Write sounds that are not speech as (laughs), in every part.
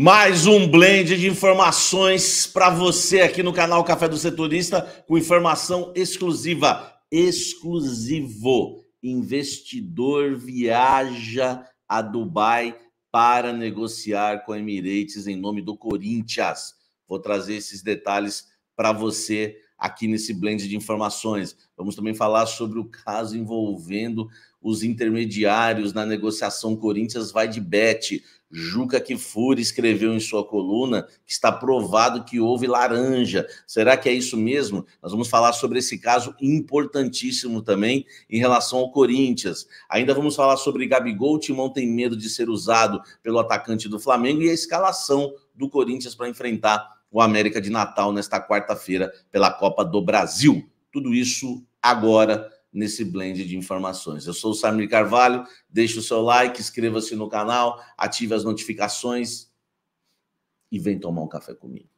Mais um blend de informações para você aqui no canal Café do Setorista, com informação exclusiva. Exclusivo. Investidor viaja a Dubai para negociar com a Emirates em nome do Corinthians. Vou trazer esses detalhes para você aqui nesse blend de informações. Vamos também falar sobre o caso envolvendo os intermediários na negociação Corinthians vai de bete. Juca Kifuri escreveu em sua coluna que está provado que houve laranja. Será que é isso mesmo? Nós vamos falar sobre esse caso importantíssimo também em relação ao Corinthians. Ainda vamos falar sobre Gabigol. O Timão tem medo de ser usado pelo atacante do Flamengo e a escalação do Corinthians para enfrentar o América de Natal nesta quarta-feira pela Copa do Brasil. Tudo isso agora nesse blend de informações. Eu sou o Samir Carvalho, deixe o seu like, inscreva-se no canal, ative as notificações e vem tomar um café comigo.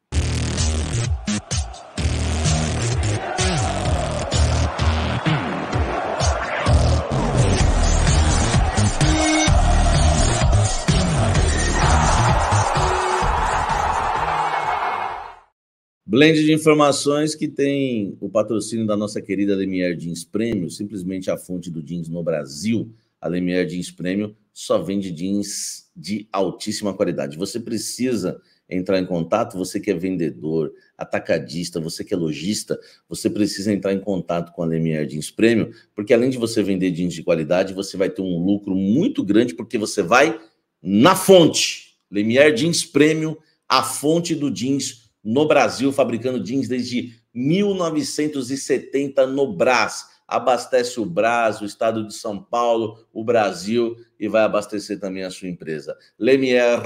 Blend de informações que tem o patrocínio da nossa querida Lemier Jeans Prêmio, simplesmente a fonte do jeans no Brasil. A Lemier Jeans Prêmio só vende jeans de altíssima qualidade. Você precisa entrar em contato, você que é vendedor, atacadista, você que é lojista, você precisa entrar em contato com a Lemier Jeans Prêmio, porque além de você vender jeans de qualidade, você vai ter um lucro muito grande, porque você vai na fonte. Lemier Jeans Prêmio, a fonte do jeans no Brasil, fabricando jeans desde 1970 no Brás. Abastece o Brás, o estado de São Paulo, o Brasil e vai abastecer também a sua empresa. Lemier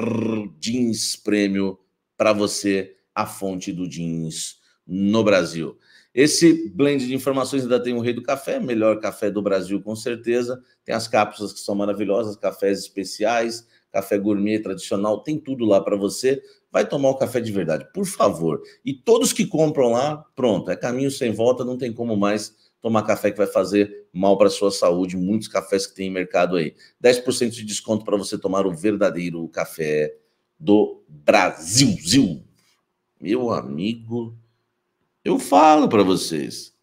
Jeans Prêmio para você, a fonte do jeans no Brasil. Esse blend de informações ainda tem o Rei do Café, melhor café do Brasil, com certeza. Tem as cápsulas que são maravilhosas, cafés especiais, café gourmet tradicional, tem tudo lá para você. Vai tomar o café de verdade, por favor. E todos que compram lá, pronto, é caminho sem volta, não tem como mais tomar café que vai fazer mal para sua saúde. Muitos cafés que tem em mercado aí. 10% de desconto para você tomar o verdadeiro café do Brasil. Zil. Meu amigo, eu falo para vocês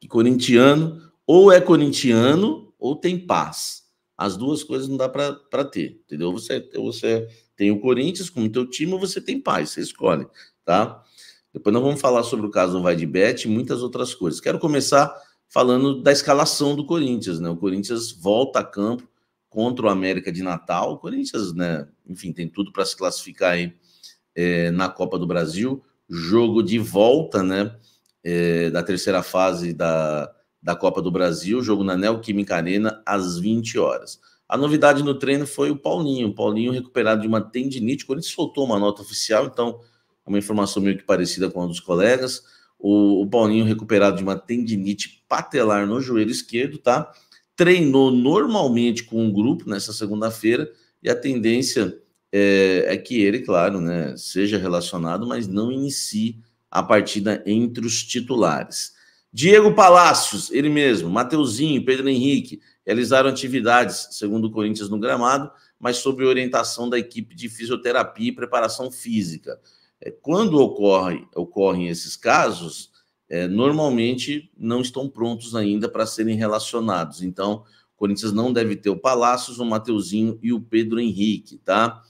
que corintiano ou é corintiano ou tem paz. As duas coisas não dá para ter, entendeu? Você, você tem o Corinthians como teu time ou você tem paz, você escolhe, tá? Depois nós vamos falar sobre o caso do Vai de Bet e muitas outras coisas. Quero começar falando da escalação do Corinthians, né? O Corinthians volta a campo contra o América de Natal. O Corinthians, né? Enfim, tem tudo para se classificar aí é, na Copa do Brasil. Jogo de volta, né? É, da terceira fase da, da Copa do Brasil, jogo na Neoquímica Arena, às 20 horas. A novidade no treino foi o Paulinho. O Paulinho recuperado de uma tendinite, quando ele soltou uma nota oficial, então é uma informação meio que parecida com a dos colegas. O, o Paulinho recuperado de uma tendinite patelar no joelho esquerdo, tá? Treinou normalmente com um grupo nessa segunda-feira e a tendência é, é que ele, claro, né, seja relacionado, mas não inicie a partida entre os titulares. Diego Palacios, ele mesmo, Mateuzinho, Pedro Henrique, realizaram atividades, segundo o Corinthians, no gramado, mas sob orientação da equipe de fisioterapia e preparação física. É, quando ocorre, ocorrem esses casos, é, normalmente não estão prontos ainda para serem relacionados. Então, o Corinthians não deve ter o Palacios, o Mateuzinho e o Pedro Henrique, tá?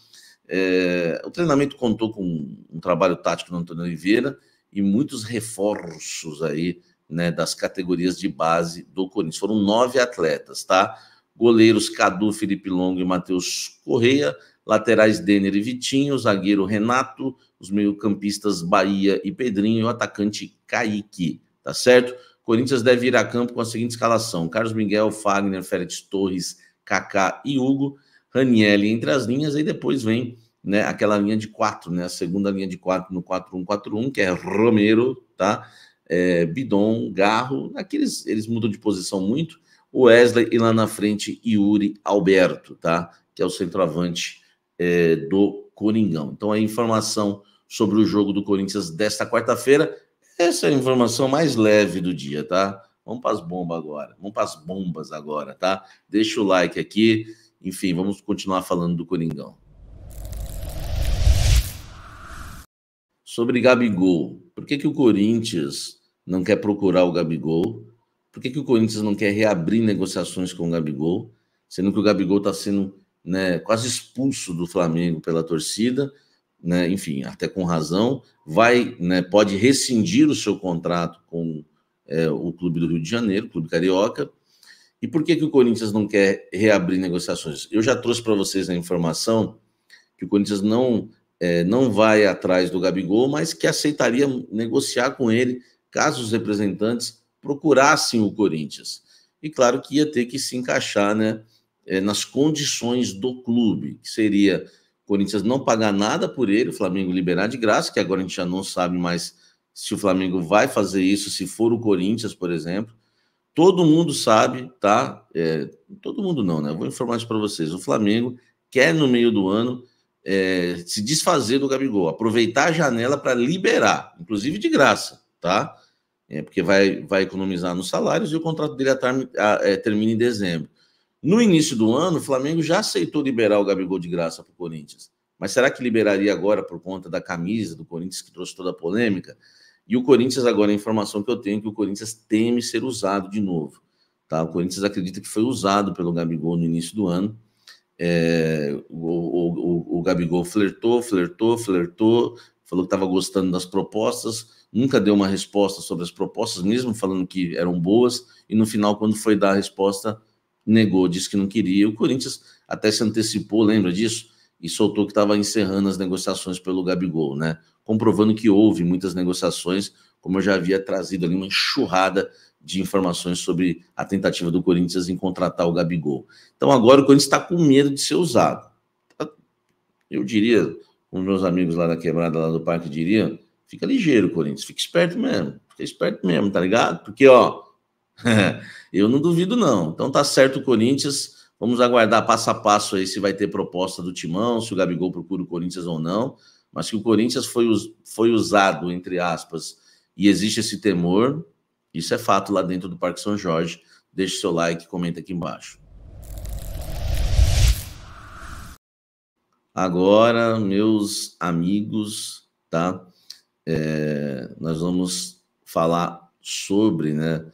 É, o treinamento contou com um trabalho tático do Antônio Oliveira e muitos reforços aí né, das categorias de base do Corinthians. Foram nove atletas, tá? Goleiros Cadu, Felipe Longo e Matheus Correia, laterais Denner e Vitinho, zagueiro Renato, os meio-campistas Bahia e Pedrinho e o atacante Kaique, tá certo? Corinthians deve ir a campo com a seguinte escalação: Carlos Miguel, Fagner, Félix Torres, Kaká e Hugo, Ranielli entre as linhas, e depois vem né, aquela linha de quatro, né, a segunda linha de quatro no 4-1-4-1, que é Romero, tá? é, Bidon, Garro, aqueles eles mudam de posição muito, o Wesley e lá na frente Yuri Alberto, tá? Que é o centroavante é, do Coringão. Então a informação sobre o jogo do Corinthians desta quarta-feira, essa é a informação mais leve do dia, tá? Vamos para as bombas agora. Vamos para as bombas agora, tá? Deixa o like aqui. Enfim, vamos continuar falando do Coringão. sobre Gabigol. Por que, que o Corinthians não quer procurar o Gabigol? Por que, que o Corinthians não quer reabrir negociações com o Gabigol? Sendo que o Gabigol está sendo né, quase expulso do Flamengo pela torcida, né, enfim, até com razão, vai, né, pode rescindir o seu contrato com é, o Clube do Rio de Janeiro, Clube Carioca. E por que, que o Corinthians não quer reabrir negociações? Eu já trouxe para vocês a informação que o Corinthians não é, não vai atrás do Gabigol, mas que aceitaria negociar com ele caso os representantes procurassem o Corinthians. E claro que ia ter que se encaixar né, é, nas condições do clube, que seria o Corinthians não pagar nada por ele, o Flamengo liberar de graça, que agora a gente já não sabe mais se o Flamengo vai fazer isso, se for o Corinthians, por exemplo. Todo mundo sabe, tá? É, todo mundo não, né? Eu vou informar isso para vocês. O Flamengo quer no meio do ano é, se desfazer do Gabigol, aproveitar a janela para liberar, inclusive de graça, tá? É, porque vai, vai economizar nos salários e o contrato dele a, é, termina em dezembro. No início do ano, o Flamengo já aceitou liberar o Gabigol de graça para o Corinthians. Mas será que liberaria agora por conta da camisa do Corinthians que trouxe toda a polêmica? E o Corinthians, agora, a informação que eu tenho é que o Corinthians teme ser usado de novo. Tá? O Corinthians acredita que foi usado pelo Gabigol no início do ano é, o, o, o, Gabigol flertou, flertou, flertou, falou que estava gostando das propostas, nunca deu uma resposta sobre as propostas, mesmo falando que eram boas, e no final, quando foi dar a resposta, negou, disse que não queria. O Corinthians até se antecipou, lembra disso? E soltou que estava encerrando as negociações pelo Gabigol, né? Comprovando que houve muitas negociações, como eu já havia trazido ali, uma enxurrada de informações sobre a tentativa do Corinthians em contratar o Gabigol. Então agora o Corinthians está com medo de ser usado. Tá, eu diria, os meus amigos lá da quebrada, lá do parque, diria, fica ligeiro, Corinthians, fica esperto mesmo, fica esperto mesmo, tá ligado? Porque, ó, (laughs) eu não duvido não. Então tá certo o Corinthians, vamos aguardar passo a passo aí se vai ter proposta do Timão, se o Gabigol procura o Corinthians ou não, mas que o Corinthians foi, foi usado, entre aspas, e existe esse temor, isso é fato lá dentro do Parque São Jorge. Deixe seu like, comenta aqui embaixo. Agora, meus amigos, tá? É, nós vamos falar sobre, né,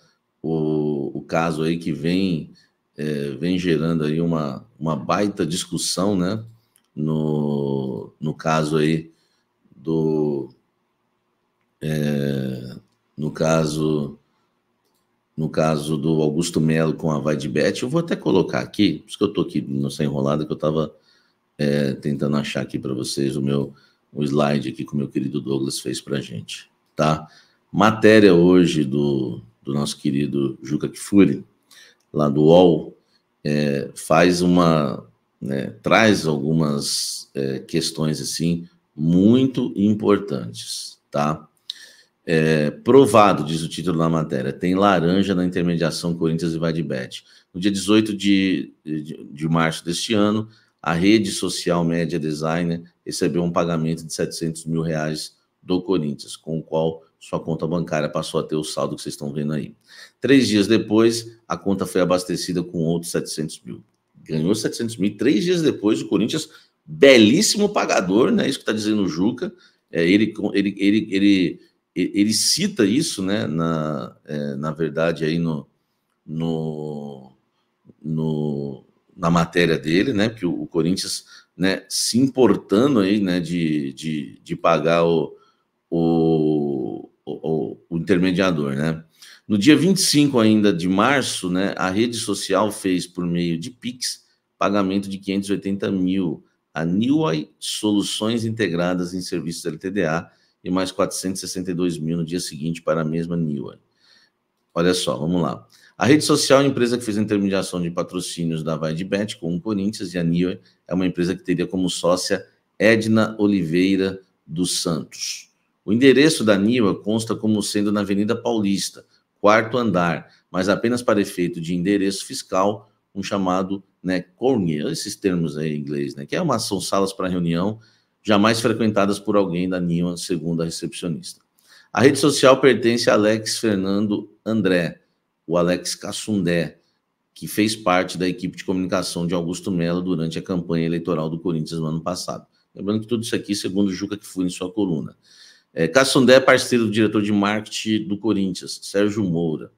o, o caso aí que vem é, vem gerando aí uma, uma baita discussão, né, no, no caso aí do é, no caso no caso do Augusto Melo com a Vaidbet, eu vou até colocar aqui, por isso que eu estou aqui não sei enrolado, que eu estava é, tentando achar aqui para vocês o meu o slide aqui que o meu querido Douglas fez para gente, tá? Matéria hoje do, do nosso querido Juca Kifuri, lá do UOL, é, faz uma, né, traz algumas é, questões assim muito importantes, tá? É, provado, diz o título da matéria, tem laranja na intermediação Corinthians e Vadibet. No dia 18 de, de, de, março deste ano, a rede social Média Designer recebeu um pagamento de 700 mil reais do Corinthians, com o qual sua conta bancária passou a ter o saldo que vocês estão vendo aí. Três dias depois, a conta foi abastecida com outros 700 mil. Ganhou 700 mil. Três dias depois, o Corinthians, belíssimo pagador, né? Isso que está dizendo o Juca. É, ele, ele, ele, ele ele cita isso, né, na, é, na verdade, aí no, no, no, na matéria dele, né, que o, o, Corinthians, né, se importando aí, né, de, de, de pagar o, o, o, o intermediador, né. No dia 25 ainda de março, né, a rede social fez, por meio de Pix, pagamento de 580 mil a Neway Soluções Integradas em Serviços LTDA, e mais 462 mil no dia seguinte para a mesma Newer. Olha só, vamos lá. A rede social é empresa que fez a intermediação de patrocínios da VaiDBet com o Corinthians e a Newer é uma empresa que teria como sócia Edna Oliveira dos Santos. O endereço da Niwa consta como sendo na Avenida Paulista, quarto andar, mas apenas para efeito de endereço fiscal, um chamado né, corner, esses termos aí em inglês, né, que é uma, são salas para reunião jamais frequentadas por alguém da Nima, segundo a recepcionista. A rede social pertence a Alex Fernando André, o Alex Cassundé, que fez parte da equipe de comunicação de Augusto Mello durante a campanha eleitoral do Corinthians no ano passado. Lembrando que tudo isso aqui, segundo Juca que foi em sua coluna. É, Cassundé é parceiro do diretor de marketing do Corinthians, Sérgio Moura.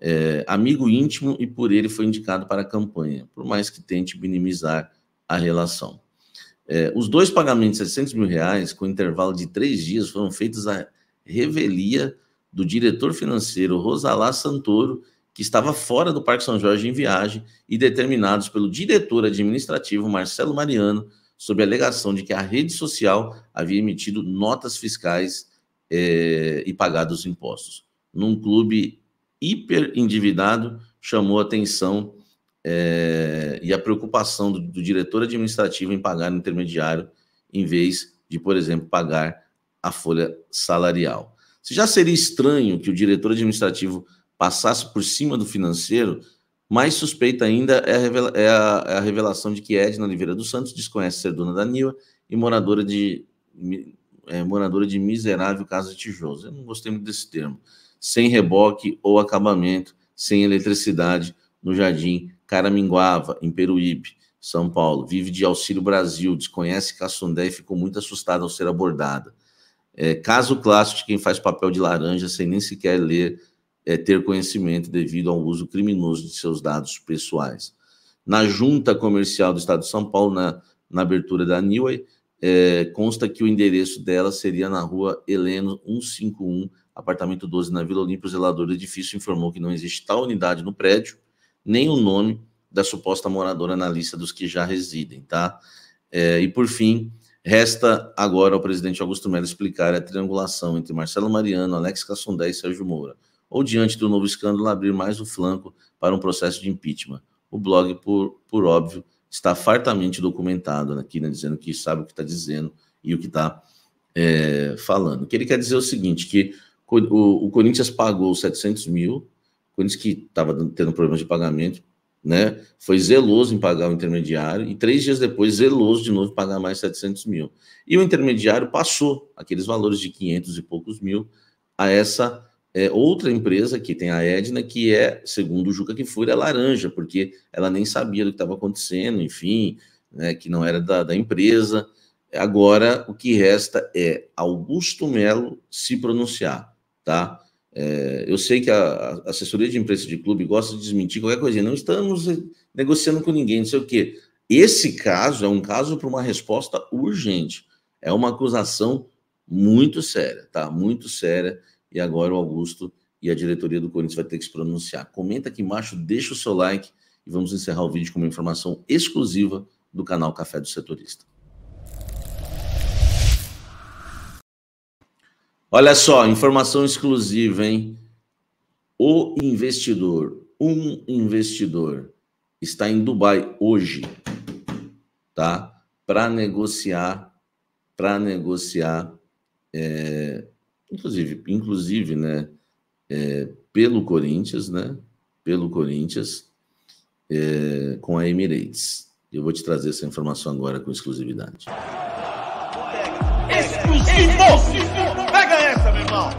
É, amigo íntimo e por ele foi indicado para a campanha, por mais que tente minimizar a relação. É, os dois pagamentos de 600 mil reais, com intervalo de três dias, foram feitos à revelia do diretor financeiro Rosalá Santoro, que estava fora do Parque São Jorge em viagem, e determinados pelo diretor administrativo Marcelo Mariano, sob a alegação de que a rede social havia emitido notas fiscais é, e pagado os impostos. Num clube hiper endividado, chamou atenção é, e a preocupação do, do, diretor administrativo em pagar no intermediário, em vez de, por exemplo, pagar a folha salarial. Se já seria estranho que o diretor administrativo passasse por cima do financeiro, mais suspeita ainda é a, revela é a, é a revelação de que Edna Oliveira dos Santos desconhece ser dona da Niva e moradora de, é, moradora de miserável casa de tijolos. Eu não gostei muito desse termo. Sem reboque ou acabamento, sem eletricidade no jardim Caraminguava, em Peruíbe, São Paulo. Vive de Auxílio Brasil, desconhece Cassundé e ficou muito assustada ao ser abordada. É, caso clássico de quem faz papel de laranja sem nem sequer ler, é, ter conhecimento devido ao uso criminoso de seus dados pessoais. Na junta comercial do Estado de São Paulo, na, na abertura da Neway, é, consta que o endereço dela seria na rua Heleno 151, apartamento 12, na Vila Olímpia. O zelador do edifício informou que não existe tal unidade no prédio nem o nome da suposta moradora na lista dos que já residem, tá? É, e por fim, resta agora ao presidente Augusto Melo explicar a triangulação entre Marcelo Mariano, Alex Cassondé e Sérgio Moura, ou diante do novo escândalo abrir mais o flanco para um processo de impeachment. O blog, por, por óbvio, está fartamente documentado aqui, né, dizendo que sabe o que está dizendo e o que está é, falando. O que ele quer dizer é o seguinte, que o, o Corinthians pagou 700 mil Corinthians que estava tendo problemas de pagamento, né? Foi zeloso em pagar o intermediário e três dias depois zeloso de novo pagar mais 700 mil. E o intermediário passou aqueles valores de 500 e poucos mil a essa é, outra empresa que tem a Edna, que é, segundo o Juca foi a é laranja, porque ela nem sabia do que estava acontecendo, enfim, né, que não era da, da empresa. Agora, o que resta é Augusto Melo se pronunciar, tá? É, eu sei que a, a, assessoria de imprensa de clube gosta de desmentir qualquer coisinha. Não estamos negociando com ninguém, não sei o quê. Esse caso é um caso para uma resposta urgente. É uma acusação muito séria, tá? Muito séria. E agora o Augusto e a diretoria do Corinthians vai ter que se pronunciar. Comenta aqui embaixo, deixa o seu like e vamos encerrar o vídeo com uma informação exclusiva do canal Café do Setorista. Olha só, informação exclusiva, hein? O investidor, um investidor, está em Dubai hoje, tá? Para negociar, para negociar, é, inclusive, inclusive, né? É, pelo Corinthians, né? Pelo Corinthians, é, com a Emirates. Eu vou te trazer essa informação agora com exclusividade. Exclusivo! irmão.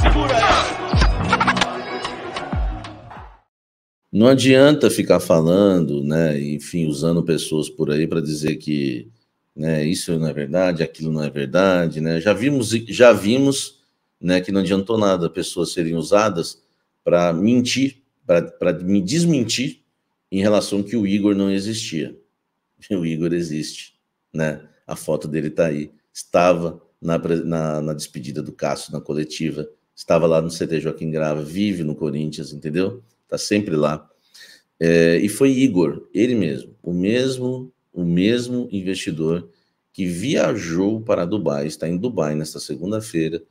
Segura aí. Não adianta ficar falando, né? Enfim, usando pessoas por aí para dizer que né, isso não é verdade, aquilo não é verdade, né? Já vimos, já vimos, né, que não adiantou nada pessoas serem usadas para mentir, para me desmentir em relação que o Igor não existia. (laughs) O Igor existe, né? A foto dele está aí, estava na, na, na despedida do Cássio na coletiva, estava lá no CT Joaquim Grava, vive no Corinthians, entendeu? Tá sempre lá. É, e foi Igor, ele mesmo, o mesmo, o mesmo investidor que viajou para Dubai, está em Dubai nesta segunda-feira,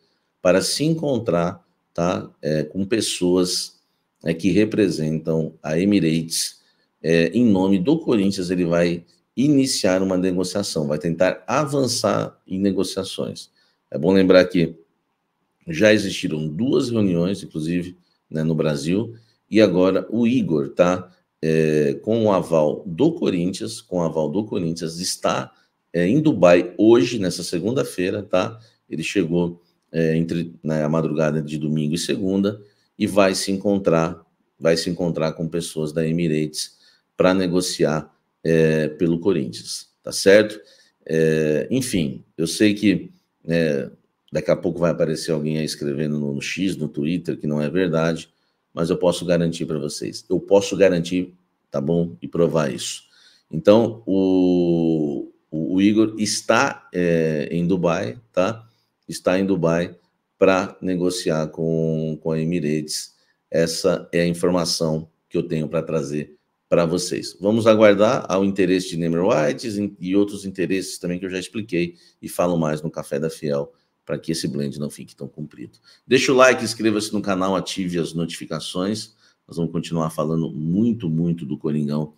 para se encontrar tá, é, com pessoas é, que representam a Emirates. É, em nome do Corinthians, ele vai iniciar uma negociação, vai tentar avançar em negociações. É bom lembrar que já existiram duas reuniões, inclusive, né, no Brasil, e agora o Igor tá é, com o aval do Corinthians, com o aval do Corinthians, está é, em Dubai hoje, nessa segunda-feira, tá? Ele chegou é, entre na né, madrugada de domingo e segunda e vai se encontrar, vai se encontrar com pessoas da Emirates para negociar é, pelo Corinthians, tá certo? É, enfim, eu sei que é, daqui a pouco vai aparecer alguém aí escrevendo no, no X, no Twitter, que não é verdade, mas eu posso garantir para vocês. Eu posso garantir, tá bom? E provar isso. Então, o, o, o Igor está é, em Dubai, tá? Está em Dubai para negociar com, com a Emirates. Essa é a informação que eu tenho para trazer para vocês. Vamos aguardar ao interesse de Neymar White e outros interesses também que eu já expliquei e falo mais no Café da Fiel para que esse blend não fique tão comprido. Deixa o like, inscreva-se no canal, ative as notificações. Nós vamos continuar falando muito, muito do Coringão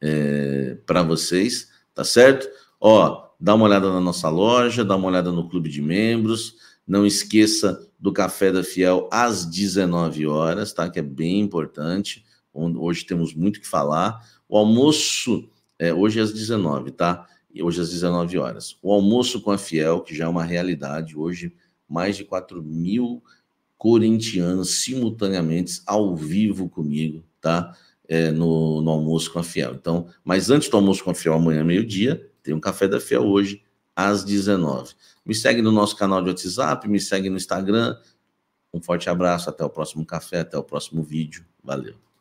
é, para vocês, tá certo? Ó, dá uma olhada na nossa loja, dá uma olhada no clube de membros. Não esqueça do Café da Fiel às 19 horas, tá? Que é bem importante hoje temos muito que falar. O almoço, é, hoje é às 19, tá? E hoje é às 19 horas. O almoço com a Fiel, que já é uma realidade, hoje mais de 4 mil corintianos simultaneamente ao vivo comigo, tá? É, no, no, almoço com a Fiel. Então, mas antes do almoço com a Fiel, amanhã, meio-dia, tem um café da Fiel hoje, às 19. Me segue no nosso canal de WhatsApp, me segue no Instagram. Um forte abraço, até o próximo café, até o próximo vídeo. Valeu.